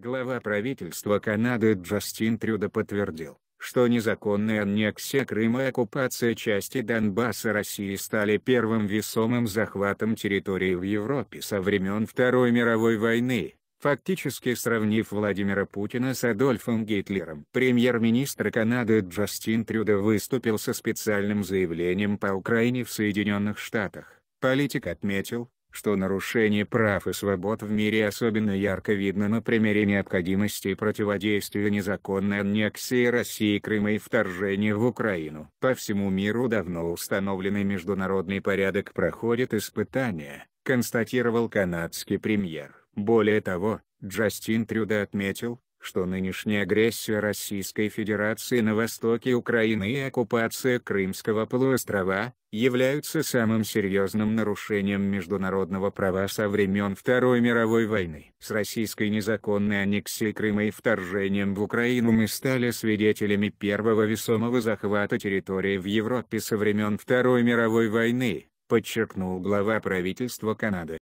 Глава правительства Канады Джастин Трюдо подтвердил, что незаконная аннексия Крыма и оккупация части Донбасса России стали первым весомым захватом территории в Европе со времен Второй мировой войны, фактически сравнив Владимира Путина с Адольфом Гитлером. Премьер-министр Канады Джастин Трюдо выступил со специальным заявлением по Украине в Соединенных Штатах. Политик отметил, что нарушение прав и свобод в мире особенно ярко видно на примере необходимости противодействия незаконной аннексии России Крыма и вторжения в Украину. По всему миру давно установленный международный порядок проходит испытания, констатировал канадский премьер. Более того, Джастин Трюдо отметил, что нынешняя агрессия Российской Федерации на востоке Украины и оккупация Крымского полуострова, являются самым серьезным нарушением международного права со времен Второй мировой войны. С российской незаконной аннексией Крыма и вторжением в Украину мы стали свидетелями первого весомого захвата территории в Европе со времен Второй мировой войны, подчеркнул глава правительства Канады.